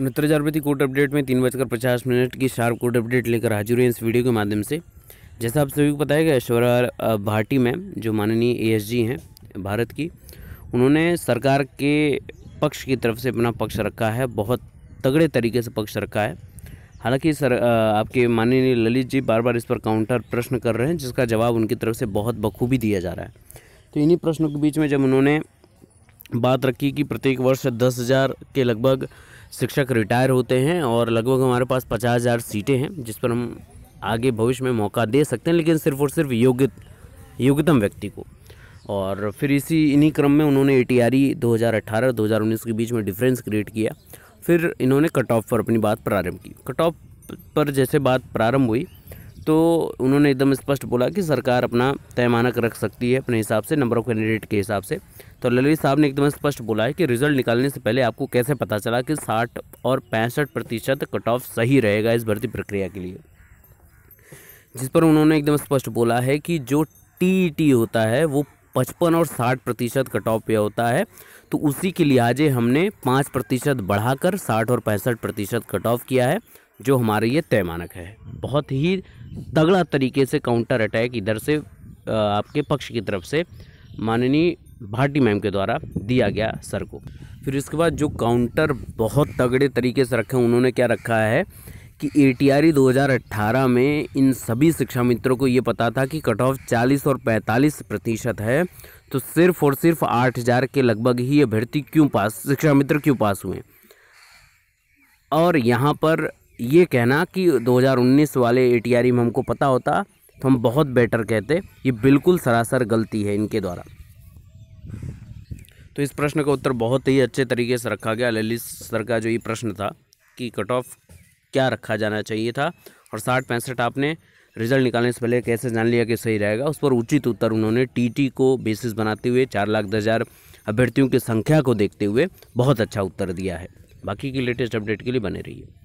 उनहत्तर हज़ार रुपये अपडेट में तीन बजकर पचास मिनट की शार्प कोर्ट अपडेट लेकर हाजिर हुए इस वीडियो के माध्यम से जैसा आप सभी को पता है कि ऐश्वर्या भाटी मैम जो माननीय एएसजी हैं भारत की उन्होंने सरकार के पक्ष की तरफ से अपना पक्ष रखा है बहुत तगड़े तरीके से पक्ष रखा है हालांकि सर आपके माननीय ललित जी बार बार इस पर काउंटर प्रश्न कर रहे हैं जिसका जवाब उनकी तरफ से बहुत बखूबी दिया जा रहा है तो इन्हीं प्रश्नों के बीच में जब उन्होंने बात रखी कि प्रत्येक वर्ष दस हज़ार के लगभग शिक्षक रिटायर होते हैं और लगभग हमारे पास पचास हज़ार सीटें हैं जिस पर हम आगे भविष्य में मौका दे सकते हैं लेकिन सिर्फ और सिर्फ योग्य योग्यतम व्यक्ति को और फिर इसी इन्हीं क्रम में उन्होंने ए टी आर 2018-2019 के बीच में डिफरेंस क्रिएट किया फिर इन्होंने कट ऑफ पर अपनी बात प्रारंभ की कट ऑफ पर जैसे बात प्रारंभ हुई तो उन्होंने एकदम स्पष्ट बोला कि सरकार अपना तय मानक रख सकती है अपने हिसाब से नंबर ऑफ कैंडिडेट के हिसाब से तो ललित साहब ने एकदम स्पष्ट बोला है कि रिजल्ट निकालने से पहले आपको कैसे पता चला कि साठ और पैंसठ प्रतिशत कट ऑफ सही रहेगा इस भर्ती प्रक्रिया के लिए जिस पर उन्होंने एकदम स्पष्ट बोला है कि जो टी e होता है वो पचपन और साठ प्रतिशत कट ऑफ पे होता है तो उसी के लिहाजे हमने पाँच प्रतिशत बढ़ाकर साठ और पैंसठ प्रतिशत कट ऑफ किया है जो हमारे ये तय मानक है बहुत ही तगड़ा तरीके से काउंटर अटैक इधर से आपके पक्ष की तरफ से माननीय भाटी मैम के द्वारा दिया गया सर को फिर इसके बाद जो काउंटर बहुत तगड़े तरीके से रखे उन्होंने क्या रखा है कि ए टी 2018 में इन सभी शिक्षा मित्रों को ये पता था कि कट ऑफ 40 और 45 प्रतिशत है तो सिर्फ और सिर्फ 8000 के लगभग ही ये भर्ती क्यों पास शिक्षा मित्र क्यों पास हुए और यहाँ पर ये कहना कि 2019 वाले ए e में हमको पता होता तो हम बहुत बेटर कहते ये बिल्कुल सरासर गलती है इनके द्वारा तो इस प्रश्न का उत्तर बहुत ही अच्छे तरीके से रखा गया ललित सर का जो ये प्रश्न था कि कट ऑफ क्या रखा जाना चाहिए था और साठ पैंसठ आपने रिजल्ट निकालने से पहले कैसे जान लिया कि सही रहेगा उस पर उचित उत्तर उन्होंने टीटी को बेसिस बनाते हुए चार लाख दस हज़ार अभ्यर्थियों की संख्या को देखते हुए बहुत अच्छा उत्तर दिया है बाकी की लेटेस्ट अपडेट के लिए बने रहिए